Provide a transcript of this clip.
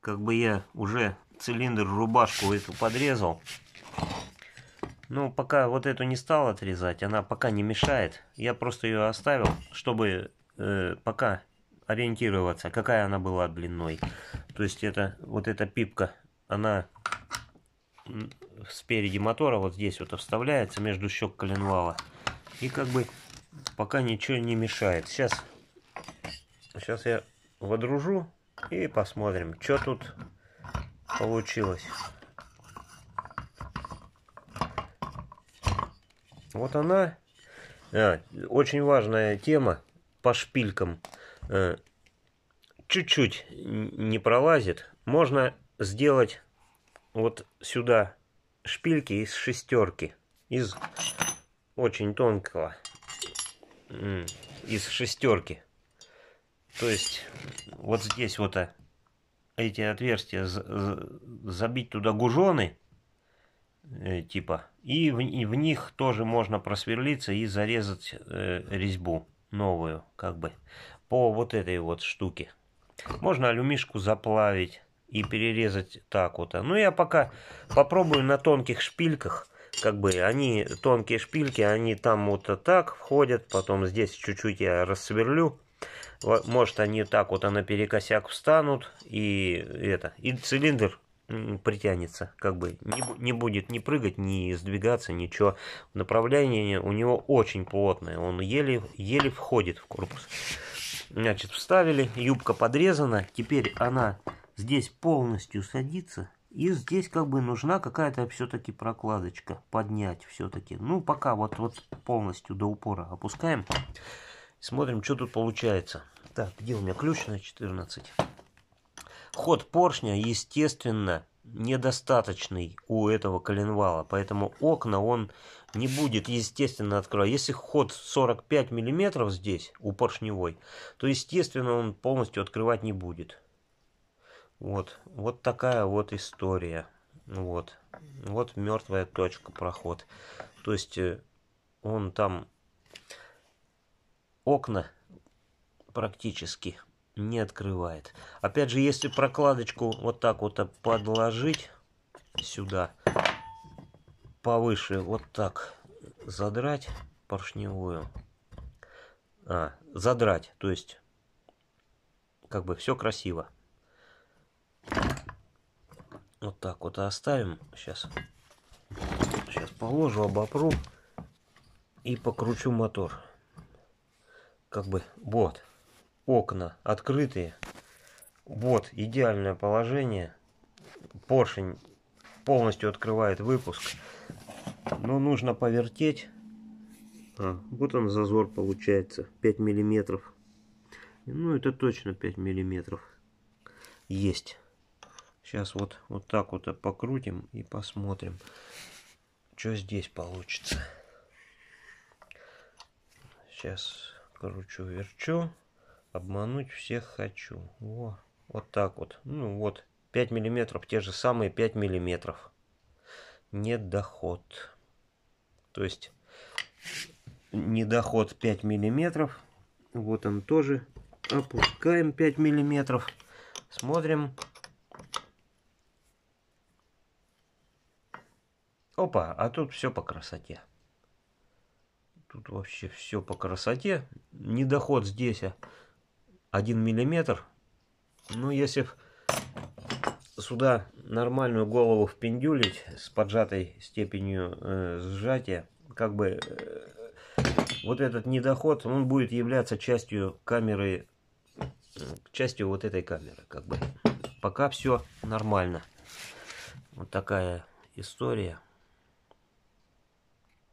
как бы я уже цилиндр рубашку эту подрезал. но пока вот эту не стал отрезать, она пока не мешает. Я просто ее оставил, чтобы э, пока ориентироваться, какая она была длиной. То есть это вот эта пипка, она спереди мотора вот здесь вот вставляется между щек коленвала. И как бы пока ничего не мешает. Сейчас, сейчас я водружу и посмотрим, что тут получилось. Вот она. А, очень важная тема по шпилькам. Э, чуть-чуть не пролазит. Можно сделать вот сюда шпильки из шестерки. Из очень тонкого. Из шестерки. То есть вот здесь вот а, эти отверстия забить туда гужоны, э, типа, и в, и в них тоже можно просверлиться и зарезать э, резьбу новую, как бы, по вот этой вот штуке. Можно алюмишку заплавить и перерезать так вот. Ну, я пока попробую на тонких шпильках, как бы, они, тонкие шпильки, они там вот так входят, потом здесь чуть-чуть я рассверлю, может, они так вот, она а перекосяк встанут, и это, и цилиндр притянется, как бы не, не будет ни прыгать, ни сдвигаться, ничего. Направление у него очень плотное, он еле, еле входит в корпус. Значит, вставили, юбка подрезана, теперь она здесь полностью садится, и здесь как бы нужна какая-то все-таки прокладочка, поднять все-таки. Ну, пока вот, вот полностью до упора опускаем. Смотрим, что тут получается. Так, где у меня ключ на 14? Ход поршня, естественно, недостаточный у этого коленвала, поэтому окна он не будет естественно открывать. Если ход 45 миллиметров здесь, у поршневой, то естественно он полностью открывать не будет. Вот, вот такая вот история. Вот, вот мертвая точка проход. То есть э, он там окна практически не открывает. Опять же, если прокладочку вот так вот подложить сюда, повыше вот так задрать поршневую, а, задрать, то есть как бы все красиво. Вот так вот оставим. Сейчас, сейчас положу, обопру и покручу мотор как бы вот окна открытые. Вот идеальное положение. Поршень полностью открывает выпуск. Но нужно повертеть. А, вот он зазор получается 5 миллиметров. Ну это точно 5 миллиметров. Есть. Сейчас вот, вот так вот покрутим и посмотрим, что здесь получится. Сейчас кручу, верчу. Обмануть всех хочу. Во. Вот так вот. Ну вот, 5 миллиметров, те же самые 5 миллиметров. Недоход. То есть, недоход 5 миллиметров. Вот он тоже. Опускаем 5 миллиметров. Смотрим. Опа, а тут все по красоте. Тут вообще все по красоте. Недоход здесь 1 а миллиметр. Ну, если сюда нормальную голову впендюлить с поджатой степенью э, сжатия, как бы э, вот этот недоход, он будет являться частью камеры, э, частью вот этой камеры, как бы. Пока все нормально. Вот такая история.